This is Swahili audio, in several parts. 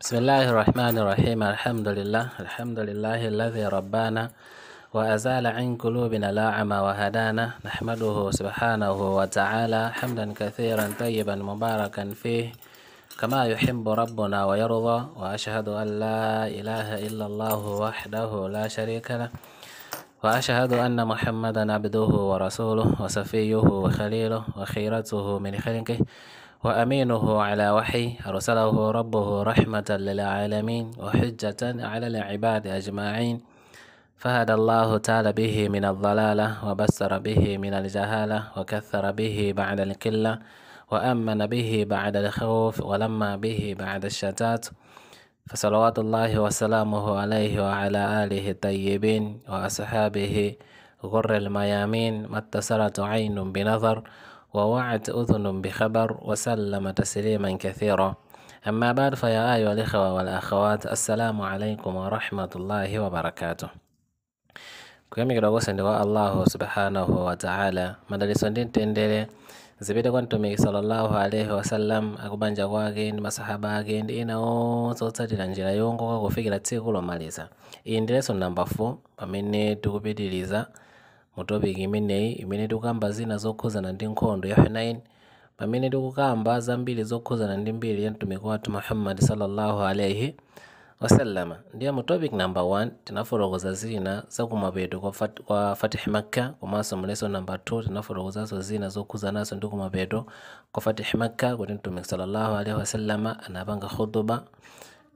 بسم الله الرحمن الرحيم الحمد لله الحمد لله الذي ربانا وأزال عن قلوبنا الأعمى وهدانا نحمده سبحانه وتعالى حمدا كثيرا طيبا مباركا فيه كما يحب ربنا ويرضى وأشهد أن لا إله إلا الله وحده لا شريك له وأشهد أن محمدا عبده ورسوله وصفيه وخليله وخيرته من خلقه وأمينه على وحي أرسله ربه رحمة للعالمين وحجة على العباد أجمعين فهدى الله تعالى به من الضلالة وبسر به من الجهالة وكثر به بعد القلة وأمن به بعد الخوف ولما به بعد الشتات فصلوات الله وسلامه عليه وعلى آله الطيبين وأصحابه غر الميامين ما اتصلت عين بنظر ووعت أذن بخبر وسلم تسليما كثيرا أما بعد فيا wal akhawat assalamu alaykum wa rahmatullahi wa barakatuh kuyami kidogo sende wa allah subhanahu wa ta'ala madaliso ndintendele zipite kwa ntumiki sallallahu wa sallam akubanja kwake ndi masahaba ake ndi ena onse otsatira njira yongoka kufikira tsiku lomaliza iyi namba 4 pamene tukupitiliza mu topic imeneyi imene tikukambazina zokhuzana ndi nkhondo ya hunain pamene tikukamba zambiri zokhuzana ndi mbiri ya mtumiki wathu muhammad sallallahu alaihi wasallama ndiye mu topic number 1 tinafotokoza zina zakumapeto kwa, kwa fatih makka komanso mu lesson number 2 tinafotokozaso zina zokhuzanaso ndi kumapeto kwa fatih makka kuti mtumiki sallallahu alaihi wasallama anapanga khutuba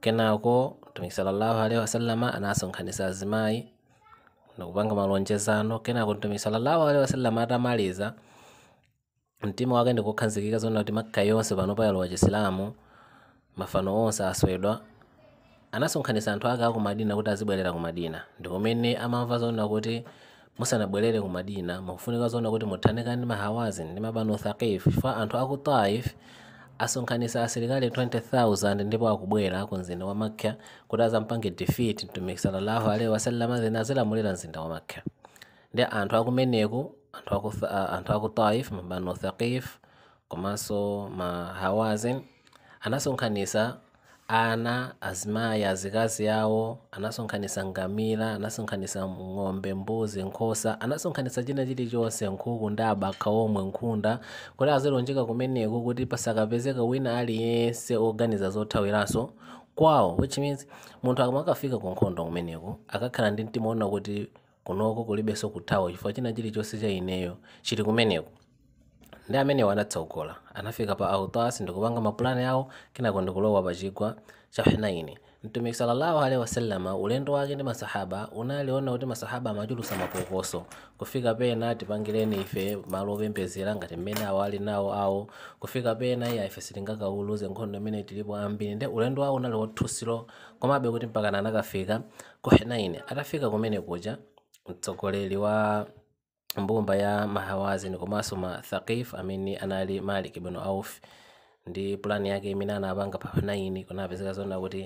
kenako mtumiki sallallahu alaihi wasallama anasonkhanisa azimayi nakupanga malonjezano kenako mtume sallallahu alaihi wasallam atamaliza mtima wake ndikukhanzikika zona kuti makka yonse panopa yalo wachisilamu mafano onse aswedwa anasonkhanisa anthu ake akumadina kuti azibwerera kumadina madina ndikumene amamva zona kuti musanabwerere ku madina mukufunika zona kuti muthanikani mahawazi ndi mabanu thaqif chifukwa anthu aku taif asonkhanisa asilikali 20,000 ndipo akubwera ku mzinda wa makha kutaza mpangidwe mtumiki mtumikisana lawo alewo azina azilamulira mzinda wa makha ndi anthu akumeneku anthu aku taif mabanu thaqif komanso ma hawazin anasonkhanisa ana azimayi azikazi awo anasonkhanisa ngamira anasonkhanisa ng'ombe mbuzi nkhosa anasonkhanisa china chilichonse nkhuku ndi abakha omwe nkhunda kuti azilonjeka kumeneko kuti pasakapezeka wina aliyense oganiza zothawiraso kwawo which means munthu akamakafika ku nkhondo kumeneko akakhala ndi mtima ona kuti kunoko kulibenso kuthawa chifukwa china chilichonse cha ineyo chili kumeneko ndi amene wadatsaukula anafika pa autas ndikupanga mapulani awo kenako ndikulowa pa chigwa cha hunaini mtumiki sallallahu alaihi wasallama ulendo wake ndi masahaba unaliona kuti masahaba amachulusa mapokoso kufika pena tipangireni ife malo opempezera ngati mmene awo ali nawo awo kufika pena iya ife sitingakauluze nkhondo imene tilipo ambiri ndi ulendo wawo unali wothusiro komabe kuti mpakana anakafika ku hunaini atafika kumene kuja mtsogoleri wa mbumba ya mahawazi ni komanso thaqif amini anali malik ibn auf ndi plani yake imene anapanga pa 9 kunapezeka zona kuti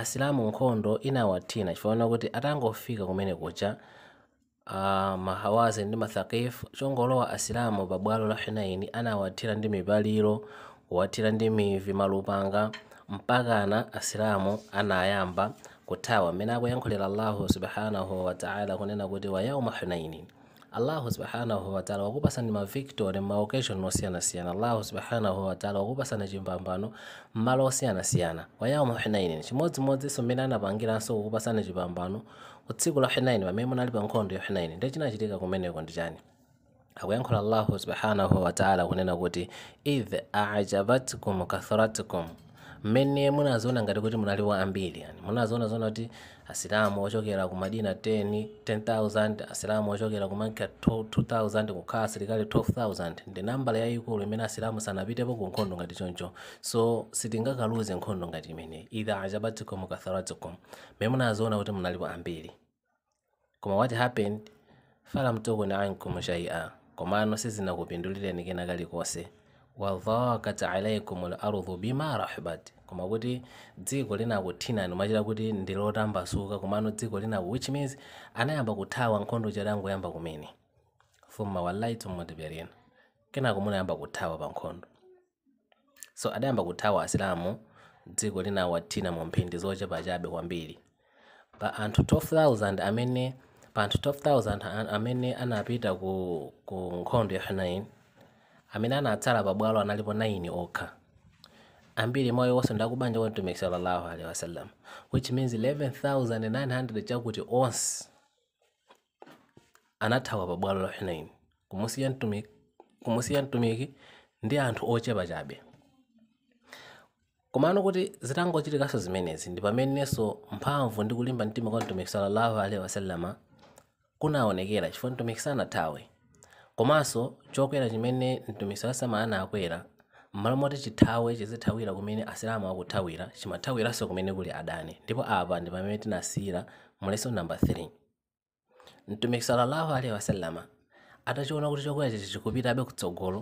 asilamu nkhondo inawathina chifaona kuti atangofika kumene kuja uh, mahawazi ndi mathaqif chongolowa asilamu babwalo bwalo la hunaini anawathira ndi mipaliro kuwathira ndi mivi malupanga mpakana asilamu anayamba kuthawa amene akuyankhulira allahu subhanahu wataala kunena kuti wa yauma hunaini Allahu subhanahu wataala wakupa sana mavictory siana siana. Allahu subhanahu wataala wakupa sana malo mmalo osiyanasiyana wa yaumu hinaini minana bangira anapangiranso wakupa sana cipambano kutsiku la hinaini pamene munali pa nkhondo ya hinaini ndechinachitika kumeneko ndi chani akuyankhula Allahu subhanahu wataala kunena kuti idh ajabatkum kathratukum mmene munaziona ngati kuti munali wambiri yani munaziona zona kuti asilamu ochokera ku madina 10 10000 asilamu ochokera ku makka 2000 kukhala asilikali 12000 ndi nambala yayikulu imene asilamu sanapitepo ku nkhondo ngati choncho so sitingakaluze nkhondo ngati imeneyi idha ajabatikum katharatikum mmene munaziona kuti munali wambiri koma what happened falam tughni ankum shaia komano sizinakupindulireni kena kalikonse wadhakat alaikum al-ardhu bima rahabat koma kuti dziko linakuthinani mwachita kuti ndi lotambasuka komano dziko linaku which means anayamba kuthawa nkhondo chatangoyamba kumene thumma wallahi tummutipyaleni kenako munayamba kuthawa pa nkhondo so adayamba kuthawa asilamu dziko linawathina mu mphindi zochepa chabe kwambiri pa anthu 12000 amene pa anthu 12000 amene anapita ku, ku nkhondo ya hunain amene anatsala pabwalo analipo 9 okha ambiri moyo wonse ndakubanja kwa mtume sallallahu alaihi wasallam which means 11900 chakuti onse anathawa pabwalo la hunain kumusiya mtumiki ndi anthu ochepa chabe kumano kuti zitangochitikaso zimenezi ndi pamenenso mphamvu ndi kulimba mtima kwa mtumiki sallallahu alaihi wasallama kunaonekera chifukwa mtumiki sanathawe komanso chokwera chimene mtumiki wasamala akwera m'malo moti chithawe chizithawira kumene asilamu akuthawira chimathawiranso kumene kuli adani ndipo apa ndi pamene tinasiyira mu lesson namba 3 mtumiki salalaho alehi wasalama atachiona kuti chokwera chokwerachi chikupitabe kutsogolo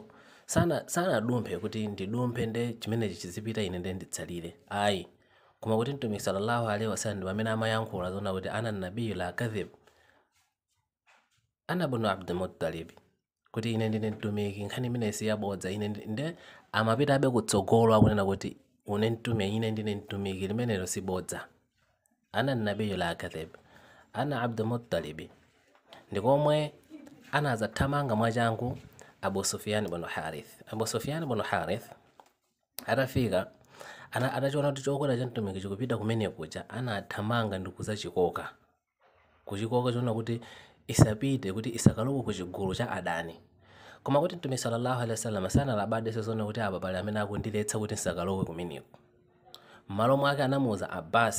sanadumphe kuti ndidumphe nde chimenechi chizipita ine nde nditsalire ayi koma kuti mtumiki sallallahu alaihi wasallam ndi pamene amayankhula zona kuti ana nabiyu la kadhib ana bunu abdulmuttalib kuti ine ndine mtumiki nkhani imene siyabodza ine nde amapitabe kutsogolo akunena kuti une mtumiki ine ndine mtumiki limenelo sibodza ana nabiyu la kadhib ana abdumuttalibi ndikomwe anazathamanga mwachangu abu sufiyani bnu harith abu sufiyani bnu harith atafika adachiona kuti chokwera cha mtumiki chikupita kumene kuja anathamanga ndikuza chikoka kuchikoka chiona kuti isapite kuti isakalowe ku chigulu cha adani koma kuti mtume sallallahu alaihi wasallam labade sezona kuti apa pali amene akundiletsa kuti nsakalowe kumeneko m'malo mwake anamuwuza abbas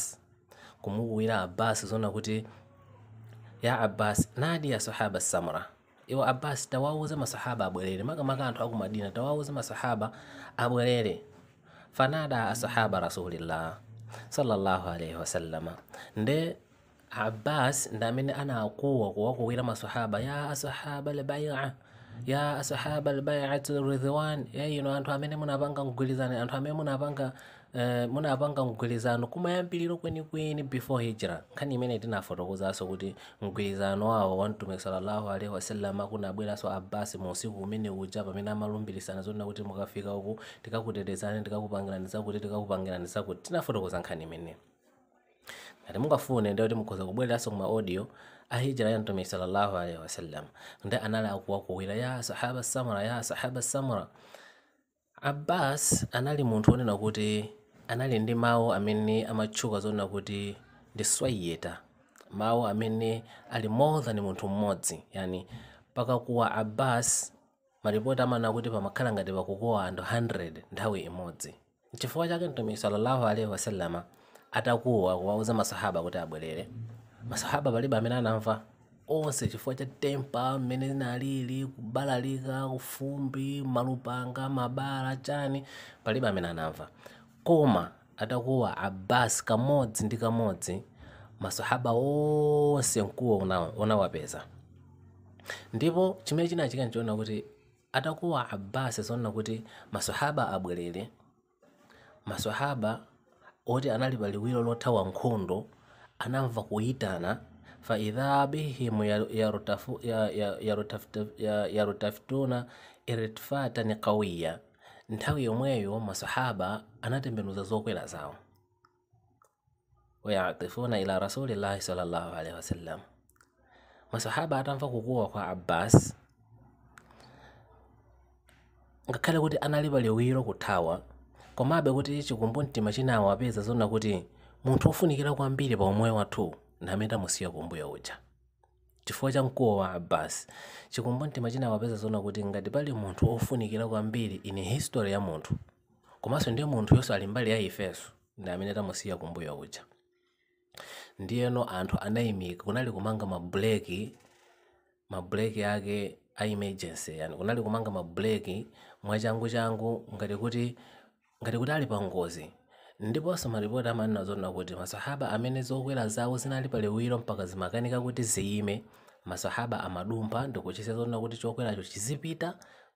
kumuwira abbas zona kuti ya abbas nadi ya sahaba samra iwo abbas tawawuza masahaba abwerere makamaka anthu aku madina tawawuza masahaba abwerere fanada asahaba rasulillah sallallahu alaihi wasallama nde Abbas ndamene anakuwa kuwira masahaba ya asahaba albaia ya asahaba albaiatu ridhwan ya ino anthu amene munapanga mgwirizano anthu amene munapanga uh, munapanga mgwirizano kumayambiriro kwenikweni before hijra nkhani imene tinafotokozaso kuti mgwirizano wawo wa mtume sallallahu alaihi wasallam kunabweranso abbas mu usiku umene uja pamene amalumbirisana zona kuti mukafika uku tikakutetezani tikakupangirani zakuti tikakupangirani zakuti tinafotokoza nkhani imeneyo ati mungafune ndi oti mukhoza kubwereraso kuma audio ahijira ya mtume sallallahu alaihi wasallam ndi anali akuwakuwira ya sahaba samura ya sahaba samura abbas anali munthu wonena kuti anali ndi mawu amene amatchuka zonena kuti ndi swayeta mawu amene ali more than munthu mmodzi yani pakakuwa abbas maripoti amana kuti pamakhala ngati pakukowa anthu 100 nthawi imodzi nchifukwa chake mtume sallallahu alaihi wasallama atakuwa kuwauza masahaba kuti abwelere masahaba palibe amene anamva onse chifukwa cha tempa mmene inalili kubalalika ufumbi malupanga mabala chani palibe amene anamva koma atakuwa abbas kamodzi ndi kamodzi masahaba onse mkuwa unawapeza ndipo chimene chinachika nchiona kuti atakuwa abbas zoona kuti masahaba abwelere masahaba oti anali liwiro lothawa nkhondo anamva kuyitana bihimu bihim yarotafituna iritfatani kawiya nthawi yomweyo masahaba anatembenuza zokwera zawo wayatifuna ila rasulillahi sallallahu alaihi wasallam masahaba atamva kukuwa kwa abbas ngakhale kuti anali liwiro kuthawa komabe kuti chikumbu mtima chinawo apeza zona kuti munthu wofunikira kwambiri pa umoyo wathu nameta musiya kumbuyo uja chifukwa cha mkuwa wa basi chikumbu mtima chinawo apeza zona kuti ngati pali munthu wofunikira kwambiri ini history ya munthu komanso ndiye munthu yonse ali mbali ya ifeso ndi musiya tamusiya kumbuyo uja ndiyeno anthu anayimika kunali kumanga mabuleki mabuleki ake a emergency yani kunali kumanga mabuleki mwachangu changu ngati kuti ngati kuti ali pa ngozi ndiponso maripoti amanenazo kuti masahaba amene zokwera zawo zinali paliwiro mpaka zimakanika kuti ziyime masahaba amadumpha ndikuchisa zona kuti chokweracho chizipita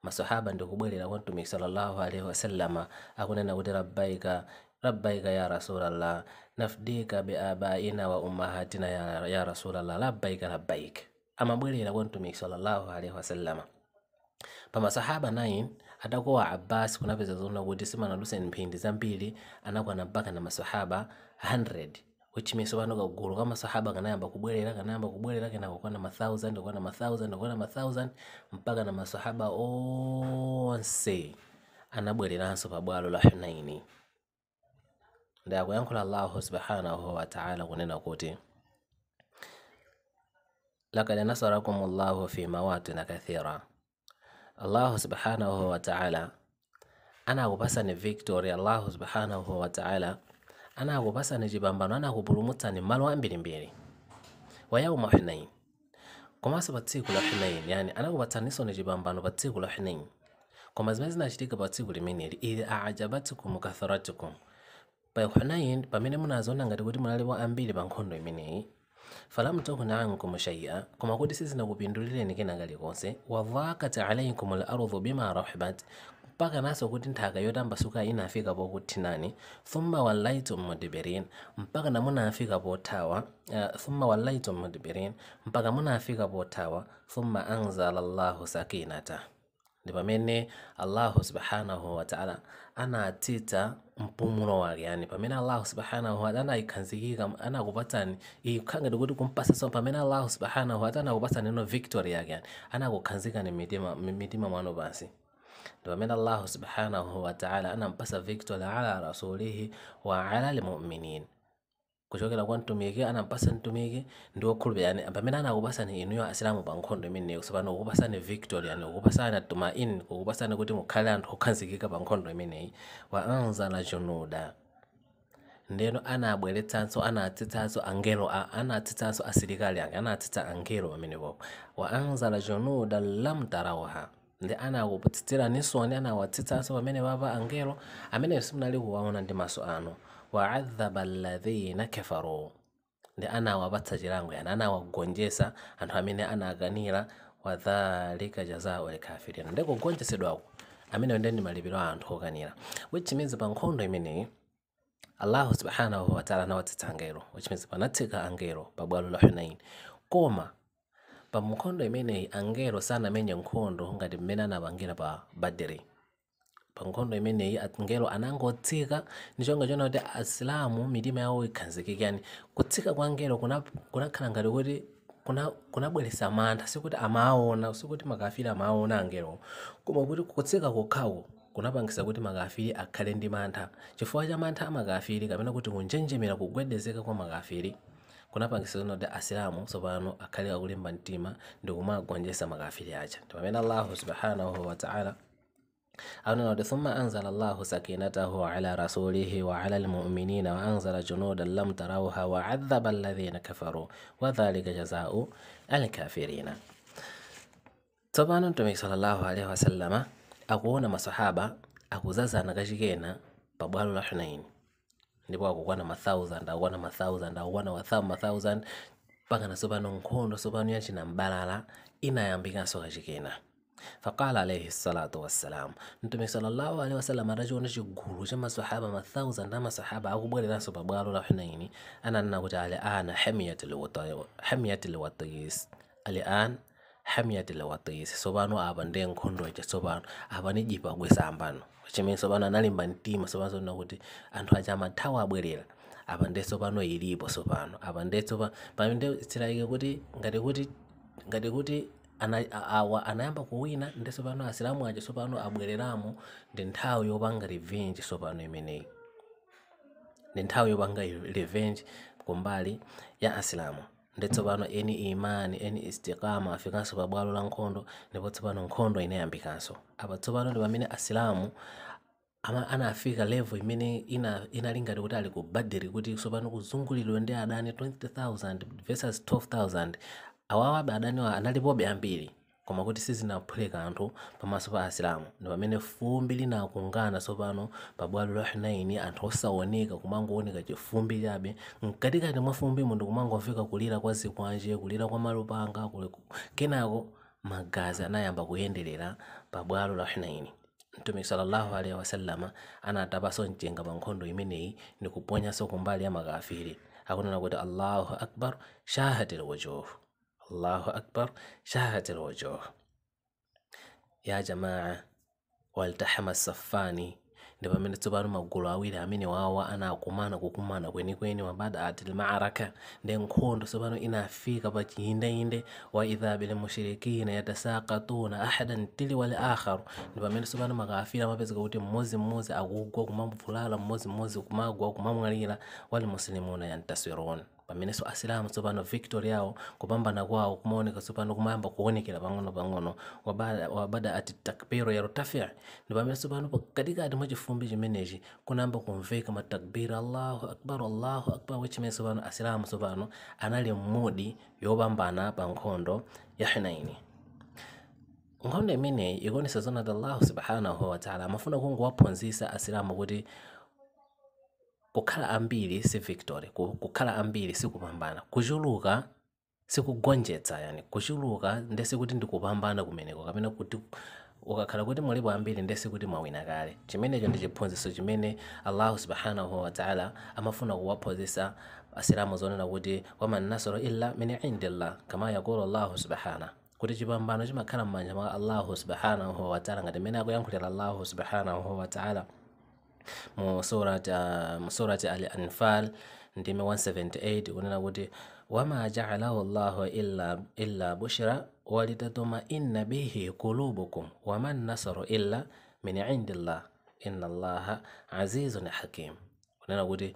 masahaba ndikubwelera kwa mtumiki sallallahu alaihi wasallama akunena kuti rabbaika rabbaika ya rasulallah nafdika biabaina wa ummahatina ya, ya rasulallah labbaika labbaik amabwelera kwa mtumiki sallallahu alaihi wasallama pa masahaba 9 Abbas adakowa abasi kunapeza zonagoti simanadusa mphindi zambiri anakwana mpaka na masahaba 100 which kuchimeso pano guru kama sahaba kana kana kanayamba kubwerera kanayamba kubwerera kenakokwana ma 1000 kokwana ma 1000 kokwana ma 1000 mpaka na masahaba onse anabwereranso pabwalo la hunaini ndio kwa la Allah subhanahu wa ta'ala kunena kote lakad nasarakum llahu fi mawatin kathira allahu subhanahu wataala anakupasani victory allahu subhanahu wataala anakupasani cipambano anakupulumutani malo ambirimbiri wa yauma hunain komanso pa tsiku la hunain yani anakupatsaniso ni cipambano pa tsiku la hunain koma zimene zinachitika pa tsiku limeneli ili aajabatikum katharatikum pa hunain pamene munazoona ngati kuti wa ambiri pa nkhondo imeneyi falamtagni ankum shaia koma kuti sizinakupindulireni kena kalikose wadhakat alaikum al-ardhu bima rahbat mpaka naso kuti nthaka yotamba suka inafikapo kuthinani thumma wallaitum mudbirin mpaka na munafika pothawa eh, thumma wallaitum mudbirin mpaka munafika pothawa thumma anzala llahu sakinata ndi pamene allahu subhanahu wataala anatita mpumulo wake yani pamene allahu subhanahu wataala anayikhanzikika anakupatsani ikhange kumpasa so pamene allahu subhanahu wataala anakupatsani ino victory yake yani anakukhanzikani mitima, mitima mwanu pansi ndi pamene allahu subhanahu wataala anampasa victory ala rasulihi wa ala lmuminin kuchokera kwa mtumiki anampasa mtumiki ndi wokhulupirira yani pamene anakupasani inuyo asilamu pa nkhondo imeneyo tsopano kukupasani victory yani kukupasani tumaini kukupasani kuti mukhale anthu okhazikika pa nkhondo imeneyi wa anzala anachonuda ndeno anabweretsanso anatsitsanso angelo anatsitsanso asilikali ange anatsitsa angelo pamenepo waanzala junuda lamtarauha ndi anakutsitsiraniso ani anawatsitsanso pamene papa angelo amene simunali kuwaona ndi maso ano waadhaba alladhina kafaru ndi anawapatsa chilango yana anawagonjesa anthu amene anakanira wadhalika jazao likafirina ndi kugonjesedwako ndi malipiro a anthu okanira which means pa nkhondo imeneyi allahu subhanahu wataala anawatsitsa angelo which means panatsika angelo pa bwalo la hunain koma pa nkhondo imeneyi angelo sanamenye nkhondo ngati mmene anapangira pa badiri pankhondo imeneyi ngelo anangotsika ndi chonga chonoti asilamu mitima yawo ikhanzikike yani kutsika kwa ngelo kunakhala ngati kuti kunabweretsa mantha sikuti amaona sikuti makafiri amaona angelowo koma kuti kutsika kokhawo kunapangitsa kuti makafiri akhale ndi mantha chifukwa cha mantha amakafiri kapena kuti kunjenjemera kugwedezeka kwa makafiri kunapangitsa kuti asilamu tsopano akhale akulimba mtima ndi kumagonjetsa makafiri aja ndi pamene allahu subhanahu wataala أو ثم أنزل الله سكينته على رسوله وعلى المؤمنين وأنزل جنودا لم تروها وعذب الذين كفروا وذلك جزاء الكافرين طبعا نتمي صلى الله عليه وسلم أقونا مسحابة akuzaza nakachikena pabwalo la hunaini ndipo akukwana ma 1000 akukwana ma akukwana wa 1000 pakana sopano nkhondo sopano yachina inayambikanso kachikena faqala alaihi salatu wassalam mtume sallallahu alaihi wasallam arachona chigulu cha masahaba ma thousand a masahaba akubwereranso pabwalo la hunaini ananena kuti ali ana hamiyat lwatis ali an hamiyat lwatis sopano apa ndi nkhondo aja sopano apa ni jipagwesa ambano chimene sopano analimba mtima sopano sopona kuti anthu aja amathawa abwerera apa ndi sopano ilipo sopano apa ndi sopano pamene tsiraike kuti ngati kuti ngati kuti ana anayamba kuwina ndi tsopano asilamu aja tsopano abwereramo ndi nthawi yopanga revenge tsopano imeneyi ndi nthawi yopanga revenge kumbali ya asilamu ndi tsopano eni imani eni istikama afikanso pabwalo la nkhondo ndipo tsopano nkhondo inayambikanso apa tsopano ndi pamene asilamu anafika level imene inali ngati kuti ali ku badiri kuti tsopano kuzungulidwa ndi adani 20000 versus 12000 awawa badani adanhiwa analipobe ambiri koma kuti sizinaphule kanthu pamaso pa asilamu ndi pamene fumbi linakungana tsopano pa bwalo la hunaini anthu osaoneka kumangooneka chifumbi chabe mkatikati mwa fumbi munthu kumangomveka kulira kwa zikwanje kulira kwa malupanga kenako magazi anayamba kuyenderera pa bwalo la hunaini mtumiki sallallahu alaihi wasallama anatapanso mchenga pa nkhondo imeneyi ndikuponyanso kumbali ya makafiri akunena kuti allahu akbar shahatil wujuhu Allahu akbar, shahat alwujuh. Ya jamaa waltahama safani ndi pamene tsopano magulu awiri amene wawa anakumana kukumana kwenikweni wabadaati lmaaraka nde nkhondo tsopano inafika pa chiyindeyinde wa idha bilmushirikina yatasakatuna ahadan tiliwa li akharu ndi tsopano makafira amapezeka kuti mmozimmozi akugwa kumamvulala mmozi kumagwa kumamwalira muslimuna yantasirun pamenenso asilamu tsopano victory yawo kupambana kwawo kumaoneka tsopano kumayamba kuonekera pang'ono-pang'ono wabada ati takbiru ya rutafi' ndi pamene tsopano pakatikati mwa chifumbi chimenechi kunayamba kumveka matakbiru allahu akbar allahu akbar wechimene tsopano asilamu tsopano anali mmudi yopambana pa nkhondo ya hunaini nkhondo imeneyi ikuonesa zonati allahu subhanahu wataala amafuna kungowaphunzitsa asilamu kuti kukhala ambiri si victory kukhala ambiri sikupambana kuchuluka sikugonjetsa yani kuchuluka kuti ndikupambana kumeneko kapena kuti ukakhala kuti mulipo ambiri ndese kuti mwawina kale chimenecho ndi chiphunzitso chimene allahu subhanahu wataala amafuna kuwaphunzitsa asilamu zonena kuti wamanasro illa min indillah kama yakulu allahu subhana kuti chipambano chimakhala m'manja mwa allahu subhanahu wataala ngati mmene akuyankhulira allahu subhanahu wataala mu ah, al-anfal ndimi 178 unena kuti wama ja'alahu llahu illa, illa bushra walitatma'inna bihi kulubukum wama nasaru illa min indillah inna allaha azizun hakim unena kuti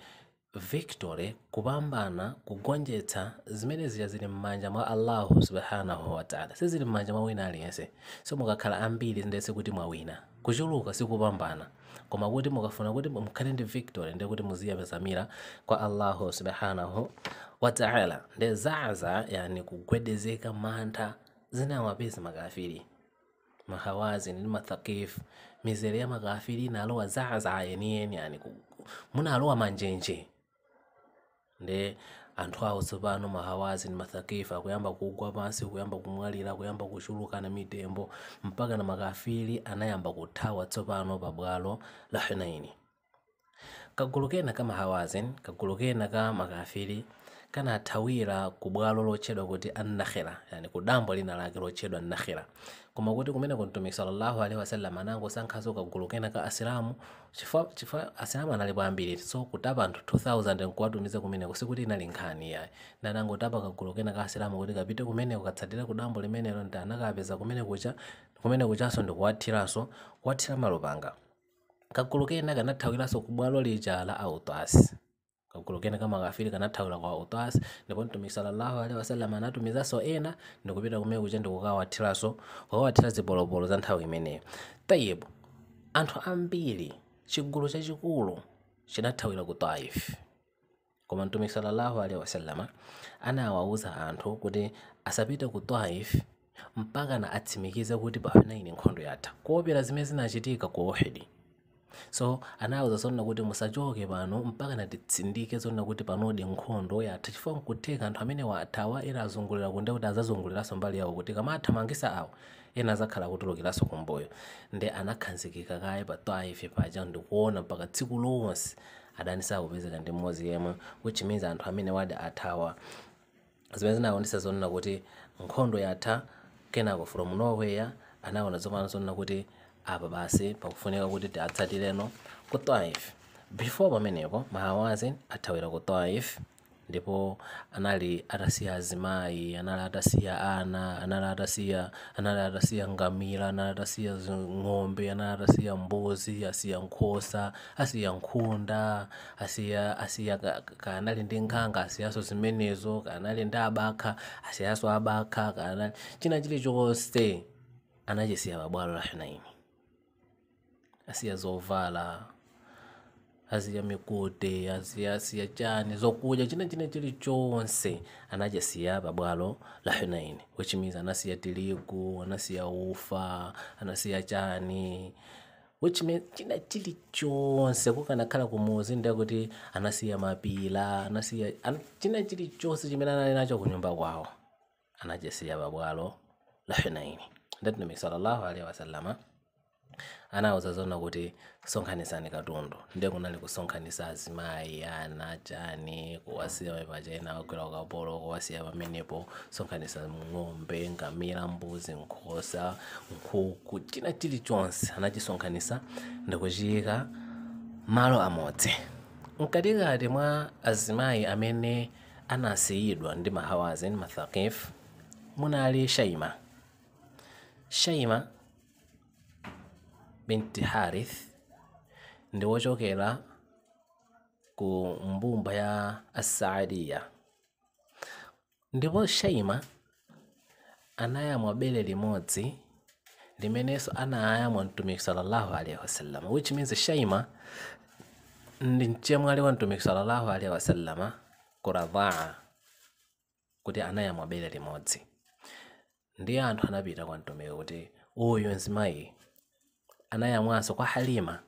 victory kupambana kugonjetsa zimene zija zili m'manja mwa allahu subhanahu wataala sizili m'manja mwa wina aliyense so mukakhala ambiri ndetse kuti mwawina kuchuluka sikupambana koma kuti mukafuna kuti ndi victory ndi kuti muziyapezamira kwa allahu subhanahu wataala ndi zaza yani kugwedezeka mantha zinawapeza makafiri mahawazi ndi mathakif mizere ya makafiri inalowa zaza yeniyeni yani munalowa manjenje ndi anthu awo tsopano mahawazi ndi mathakifa kuyamba kugwa pansi kuyamba kumwalira kuyamba kuchulukana mitembo mpaka na makafiri anayamba kuthawa tsopano pa bwalo la hunaini kagulu kena ka mahawazin kagulu kena ka makafiri kana tawira kubwalo lochedwa kuti annakhira yani kudambo lina lake lochedwa annakhira koma kuti kumeneko mtumiki sallallahu alaihi wasallam anangosankhazo kagulu kena ka asilamu chifukwa chifukwa asilamu analipo ambiri so kutapa anthu 2000 nkuwatumize kumeneko sikuti inali nkhani yayi nanangotapa kagulu kena ka asilamu kuti kapite kumene katsatire kudambo limenelo ndi anakapeza kumenekucha kumenekuchanso ndikuwathiranso kuwathira malupanga kagulu kena kanathawiranso kubwalo lija la autasi okulokena kama kana taula kwa utasi ndipo mtumiki sallallahu alaihi wasallam anatumizaso ena ndikupita kumene kuja ndikukawathiraso kukawathira zipolopolo za nthawi imeneyo tayebo anthu ambiri chigulu chachikulu chinathawira ku taif koma mtumiki sallallahu alaihi wasalama anawauza anthu kuti asapite ku taif mpakana atsimikize kuti pafena ine nkhondo yatha kuopera zimene zinachitika ku ohidi so anawuza zonna kuti musachoke pano mpaka natitsindike zonna kuti panodi nkhondo yatha chifukwa nkutheka anthu amenewa athawa ena azungulira kunde kuti azazunguliranso mbali yawo kuti kamatha mangisa awo ena azakhala kutulukiranso kumboyo ndi anakhanzikika kaye pa 5 paja ndikuona mpaka tsiku lonse kupezeka ndi mmodzi yemwe which anthu amene wadi athawa zimene zinakonesa zonena kuti nkhondo yatha kenako from norway anaona zopano zonena kuti apa basi pakufunika kuti tiatsatireno ku Taif before pamenepo Mahawazi athawera ku Taif ndipo anali atasiya azimayi anali atasiya ana anali atasiya anali atasiya ngamira anali atasiya ng'ombe anali atasiya mbuzi asiya nkhosa asiya nkhunda asiya asiya kanali ndi nkhanga asiyaso zimenezo kanali ndi abakha asiyaso abakha kanali china chilichonse anachisiya pabwalo la hunaini asiya zovala asiya mikute asiya asiya chani zokudya chinachina chilichonse anaja siya pabwalo la hunaini which means anasiya tiliku anasiya ufa anasiya chani which means china chilichonse kukanakhala kumuzi ndiye kuti anasiya mapila anasiya an, china chilichonse chimene anali nacho kunyumba kwawo siya pabwalo la hunaini ndati nabi sallallahu alaihi wasallama anawuzazona kuti sonkhanisani katundu ndiye kunali kusonkhanisa azimayi ana chani kuwasiya pachena wagwera kukapolo kuwasiya pamenepo sonkhanisa ng'ombe ngamira mbuzi nkhosa nkhuku china chilichonse anachisonkhanisa ndikuchiyika malo amodzi mkatikati mwa azimayi amene anasiyidwa ndi mahawazin mathaqif munali shaima shaima binti Harith ndiwochokera ku mbumba ya Asaadiya ndipo Shaima anaya mwabele limodzi limeneso anaya mtumiki sallallahu alaihi wasallam which means Shaima ndi mchemwali wa mtumiki sallallahu alaihi wasallama kuradhaa kuti anaya mwabele limodzi ndiye anthu anapita kwa mtumiki kuti uyu mzimayi anayamwanso kwa halima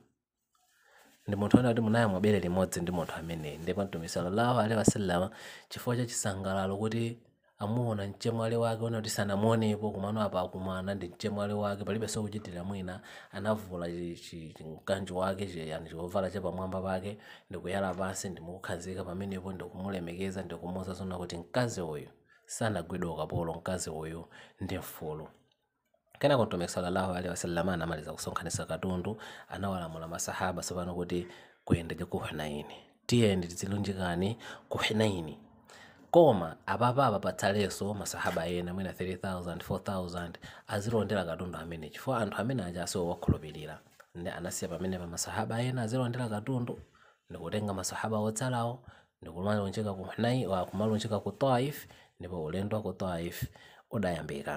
ndi munthu ena kuti munayamwa bere limodzi ndi munthu ameneyi ndipo mtumizi sallallahu alaihi wasallam chifukwa cha chisangalalo kuti amuona mchemwali wake una kuti sanamuonepo kumano apa akumana ndi mchemwali wake palibe sokuchitira mwina anavula mkanji wake yani chovala chapamwamba pake ndikuyala pansi ndimukukhazika pamenepo ndikumulemekeza ndikumuwuza zona kuti mkazi uyu sanagwidwa ukapolo mkazi uyu ndi mfulu kena ku mtume sallallahu alaihi wasallam anamaliza kusonkhanisa katundu anawalamula masahaba sopano kuti kuyendeje ku hunaini tiyende tizilunjikani ku hunaini koma apapapa patsalenso masahaba ena mwina 3000 4000 azilondera katundu amene chifukwa anthu amene aja asiwo wakhulupirira ndi anasiya pamene pa masahaba ena azilondera katundu ndikutenga masahaba otsalawo ndikumalonjeka ku hunaini kumalonjeka ku taif ndipo ulendo wa ku taif udayambika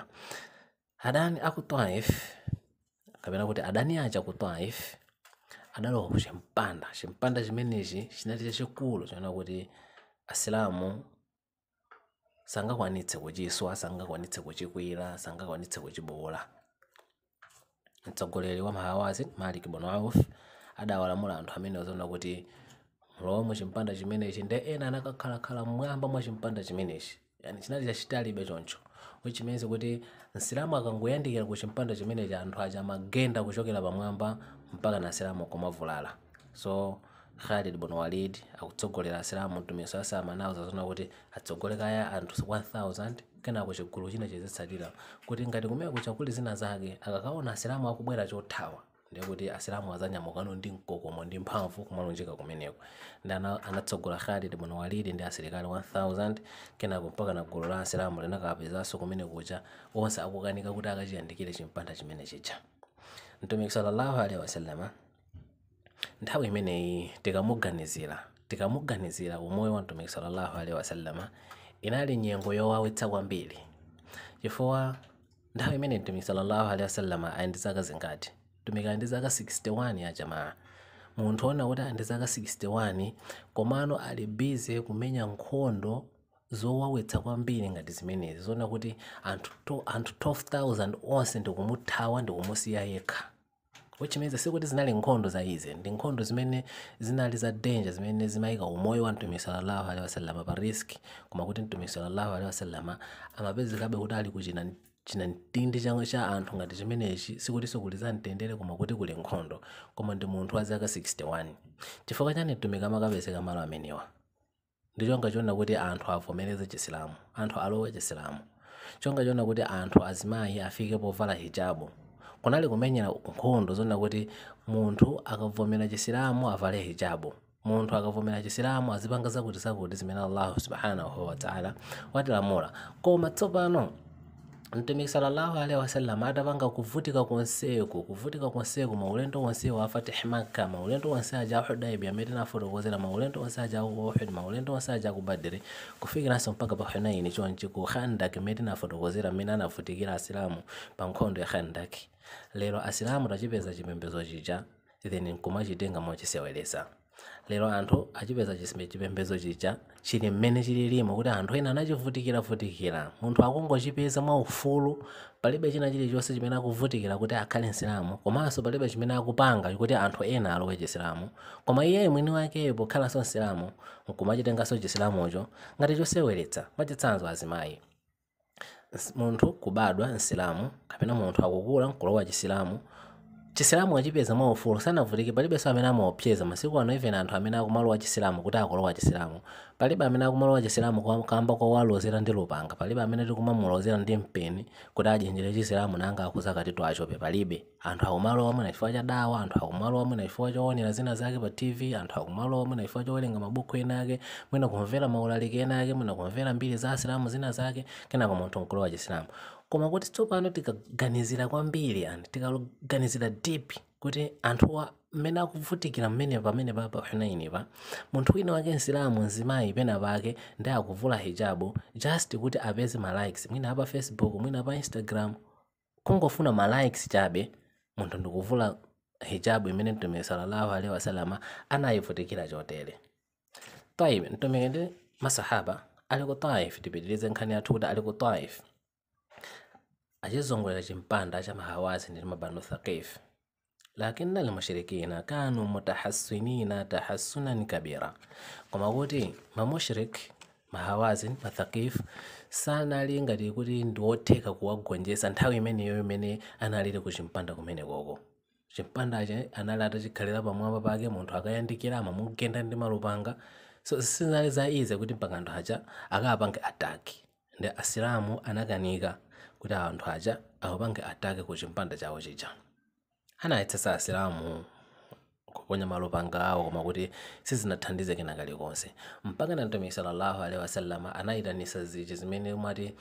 adani aku kapena kuti adani aja ku Taife adalowa ku chimpanda chimpanda chimenechi chinati chachikulu choona kuti asilamu sangakwanitse kuchiswa sangakwanitse kuchikwira sangakwanitse kuchibowola mtsogoleri wa mahawazi malik bono auf adawalamula anthu amene azaona kuti mlowa mu chimenechi ndi ena anakakhalakhala mwamba mwachimpanda chimenechi yani chinati chachitalibe choncho means kuti nsilamu akangoyandikira ku chimene chimenechi anthu aja amagenda kuchokera pamwamba mpaka na silamu komavulala so Khalid bin Walid akutsogolera asilamu mtumiso asama nawo zazona kuti atsogole kaya anthu 1000 kenako chigulu china chizitsatira kuti ngati kumene kuchakuli zina zake akakaona asilamu akubwera chothawa ndikuti asilamu azanyama ukano ndi mkokomo ndi mphamvu kumalunjika kumeneko ndana anatsogola khalid bwana walili ndi asilikali 1000 kenako mpaka na gulu la asilamu linakapezanso kumene kucha onse akukanika kuti akachiyandikire chimpanda chimene chicha mtumiki sallallahu alaihi wasallama nthawi imeneyi tikamuganizira tikamuganizira umoyo wa mtumiki sallallahu alaihi wasallama inali nyengo yowawitsa kwambiri chifukwa nthawi imene mtumiki sallallahu alaihi wasallama ayendetsaka zingati tumikandizaka 61 ya jamaa munthu ona kuti andizaka 61 komano ali bize kumenya nkhondo zowawetsa kwambiri ngati zimenezi zona kuti anthu 12,000 onse ndikumuthawa ndikumusiya yekha wochimeza sikuti zinali nkhondo za ize ndi nkhondo zimene zinali za danger zimene zimayika umoyo wa mtumiki sallallahu alaihi wasallam pa risk koma kuti mtumiki sallallahu alaihi wasallam amapezekabe kuti ali kuchita china mtindi cha anthu ngati chimenechi sikuti za mtendere koma kuti kuli nkhondo koma ndi munthu wa zaka 61 chifukwa chani mtumiki amakapezeka malo amenewa ndichonga chona kuti anthu avomereze chisilamu anthu alowe chisilamu chonga chona kuti anthu azimayi afike povala hijabu kunali kumenyera nkhondo zona kuti munthu akavomera chisilamu avale hijabu munthu akavomera chisilamu azipanga zakuti zakuti zimene allahu subhanahu wataala watilamula koma tsopano mtumiki sallallahu alaihi wasallam atapanga kuvutika konseku kuvutika konseku maulendo wonse fatih makka maulendo wonse aja hudaibiya medina afotokozera maulendo wonse aja uhud maulendo wonse aja kubadiri kufikiranso mpaka pa hunaini chonchi ku khandaki medina mina na futikira asilamu pa ya khandaki lero asilamu tachipeza chipembezo chija then nkumachitenga mochisewereza lero anthu achipeza chisimbe chipembedzo chija chili mmene chililimo kuti anthu ena anachivutikiravutikira munthu akungochipeza mwaufulu palibe china chilichonse chimene akuvutikira kuti akhale msilamu komanso palibe chimene akupanga kuti anthu ena alowe chisilamu koma iye mwini wakeyo pokhalanso msilamu nkumachitenganso chisilamucho ngati choseweretsa machitsanzo azimayi munthu kubadwa msilamu kapena munthu akukula nkulowa chisilamu chisilamu achipeza maufumu sanavutike palibe so amene amaopseza masiku ano even anthu amene wa chisilamu kuti akolowa chisilamu palibe amene wa chisilamu kamba kowalozera ndi lupanga palibe amene tikumamulozera ndi mpeni kuti achenjere chisilamu nanga akuza katitu achope palibe anthu akumalowamo na chifukwa cha dawa anthu akumalowamo na chifukwa choonera zina zake pa tv anthu akumalowamo na chifukwa chowerenga mabuku ena ake mwina kumvera maulaliki ena ake mwina kumvera mbiri za asilamu zina zake kenako munthu nkolowa chisilamu koma kuti tsopano tikaganizira kwambiri anthu tikaganizira deep kuti anthuwa mmene akuvutikira mmene pamene papa hunainipa munthu wina wake msilamu mzimayi penapa ake ndi akuvula hijabu just kuti apeze malikes mwina apa facebook mwina pa instagram kungofuna malikes chabe munthu ndikuvula hijabu imene mtume sallallahu alaihi wasalama anayivutikira chotere taib mtumike ndi masahaba ali ku taif tipitirize nkhani yathu kuti ali ku taif acizongolela cimpanda ca mahawasi ni mabanu thakifu lakini almushirikina kanu mutahassinina tahassunan kabira koma kuti mamushiriki mahawazin mathakifu sana alingati kuti ndiwotheka kuwagonjesa nthawi imeneyo imene analili ku chimpanda kumene koko chimpanda ache anali atachikhalira pamwamba pake munthu akayandikira amamugenda ndi malupanga so sinali za ize kuti pakanthu acha akapange ataki ndi asilamu anakanika kuti anthu aja awapange atake ku chimpanda chawo chija anayetsesa asilamu kuponya malopanga awo koma kuti sizinathandize kenakali konse mpaka natume salllahu alehi wasalama anayitanisa zichi zimene mwati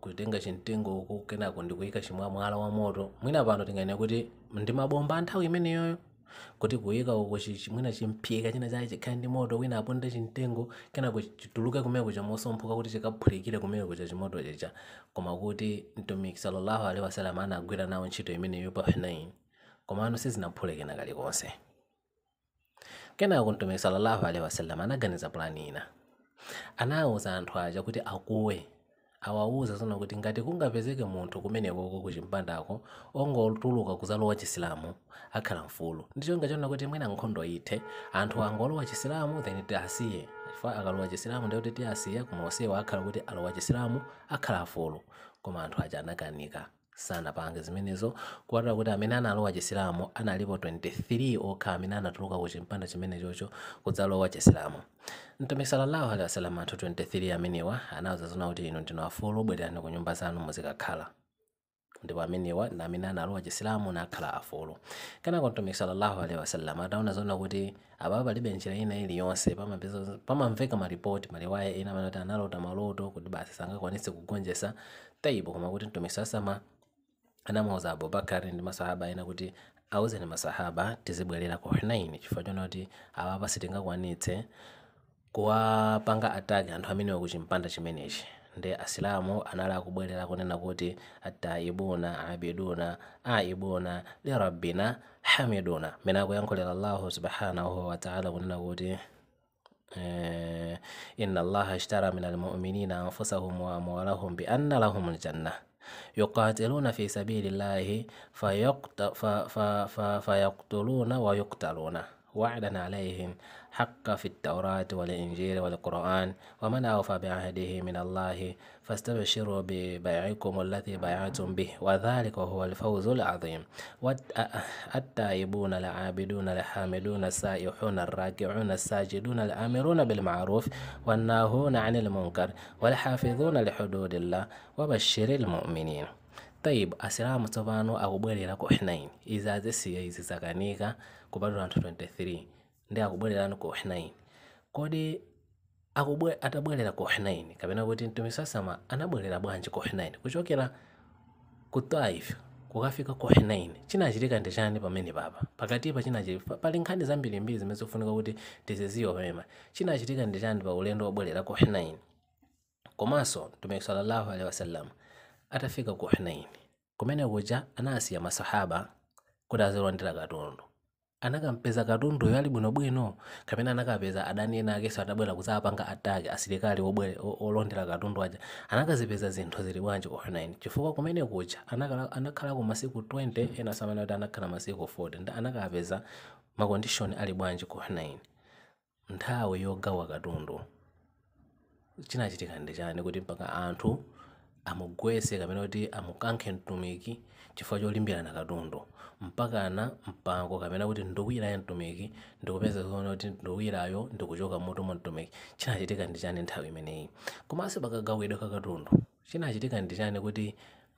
kutenga chimtengo uku kenako ndikuyika chimwamwala wa moto mwina pano tingaene kuti ndi mabomba a imeneyoyo kuti kuyikawo kuti chimwina chimphika china chayi chikhale ndi moto wina aponde chintengo kenako chituluke kumeko chomosomphoka kuti chikaphulikire kumeko cha chimoto chija koma kuti mtumikisa lolawa alewa salama anagwira nawo ntchito imeneyo pa pafenayi komano sizinaphulekena kalikonse kenako mtumikisa lolawa alewa salama anaganiza pulani ina anawuza anthu aja kuti akuwe awawuza kuti ngati kungapezeke munthu kumenekoko ku chimpandako ongotuluka kuzalowa chisilamu akhala mfulu ndichonga chona kuti mwina nkhondo ithe anthu angolowa chisilamu then tiasiye fa akalowa chisilamu ndiyo kuti tiasiye koma akhala kuti alowa chisilamu akhala afulu koma anthu aja anakanika sana sanapanga zimenezo kukwatira kuti amene analowa chisilamu analipo 23 okha amene anatuluka ku chimpanda chimene chocho kudzalowa chisilamu mtumisala lawo ali asalamu anthu 23 amenewa anawuza zona kuti inu ndinu afulu bwererani ku nyumba zanu muzikakhala ndipo amenewa na amene analowa chisilamu nakhala afulu kenako mtume sallallahu alaihi wasallam ataona zona kuti ababa palibe njira ina iliyonse pamamveka maripoti maliwaya ena amene analoto maloto kuti basi sangakwanise kugonjesa taipo koma kuti mtume sasama anamooza abubakar ndi masahaba ena kuti awuzeni masahaba tizibwerera ku hunaini chifukwa chonoti awapa sitingakwanitse kuwapanga ataki anthu amene wakuchimpanda chimenechi ndi asilamu anali akubwerera kunena kuti ataibuna abiduna aibuna lirabbina hamiduna mena akuyankhulira allahu subhanahu wataala kunena kuti eh, inna allaha ishtara min almuminina anfusahum wa amwalahum bianna lahum ljanna يقاتلون في سبيل الله فيقتلون ويقتلون وعدا عليهم حق في التوراة والإنجيل والقرآن ومن أوفى بعهده من الله فاستبشروا ببيعكم الذي بيعتم به وذلك هو الفوز العظيم التائبون العابدون الحامدون السائحون الراكعون الساجدون الآمرون بالمعروف والناهون عن المنكر والحافظون لحدود الله وبشر المؤمنين طيب أسلام tsopano akubwerera ku 9 izi azisiya izi zakanika kupatula 23 ndi akubwererani ku ohinayi kodi akubwe atabwerera ku ohinaini kapena kuti mtume sasama anabwerera bwanji ku ohinaini kuchokera ku taif kukafika ku ohinaini chinachitika ndi chani pamene papa pakati pa chinachitika pali nkhani zambirimbiri zimene zikufunika kuti tiziziwa pamema chinachitika ndi chani pa ulendo wobwerera ku ohinaini komanso mtume sallallahu alaihi wasallam atafika ku ohinaini kumene kuja anasiya masahaba kuti azilandira katundu anakamupeza katunduyo ali bwinobwino kapena anakapeza adani ena adabwera atabwera apanga ataki asilikali olondera katundu aja anakazipeza zinthu zili bwanji online oh chifukwa kumene kuja anakhalako masiku 20 ena samana kuti anakhala masiku 40 nda anakapeza makondishoni ali bwanji online nthawi yogawa katundu chinachitika ndi chani kuti mpaka anthu amugwese kapena kuti amukankhe mtumiki chifukwa cholimbirana katundu mpakana mpango kapena kuti nduwira ya mtumiki ndikupeza kuona kuti nduwirayo ndikuchoka moto mwa mtumiki chinachitika ndi chani nthawi imeneyi komanso pakagawidwa ka katundu chinachitika ndi chani kuti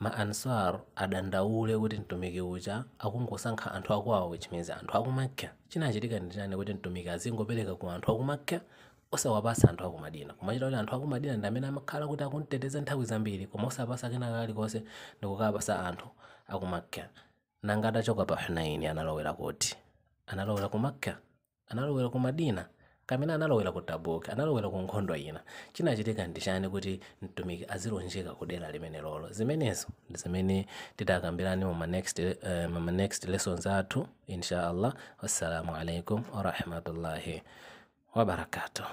ma ansar adandaule kuti mtumiki ucha akungosankha anthu akwawo chimene anthu akumakya chinachitika ndi chani kuti mtumiki azingopereka ku anthu akumakya osawapasa anthu aku madina kumachita kuti anthu aku madina ndi amene amakhala kuti akunteteza nthawi zambiri koma osapasa kena kalikonse ndikukapasa anthu aku makka nanga adachoka pa hunaini analowera kuti analowera ku makka analowera ku madina kamene analowera ku tabuk analowera ku nkhondo ina chinachitika ndi chani kuti mtumiki azilonjeka kudera dera limene lolo zimenezo ndi zimene titakambirani mu next, uh, next lessons athu inshallah wassalamu alaikum warahmatullahi وبركاته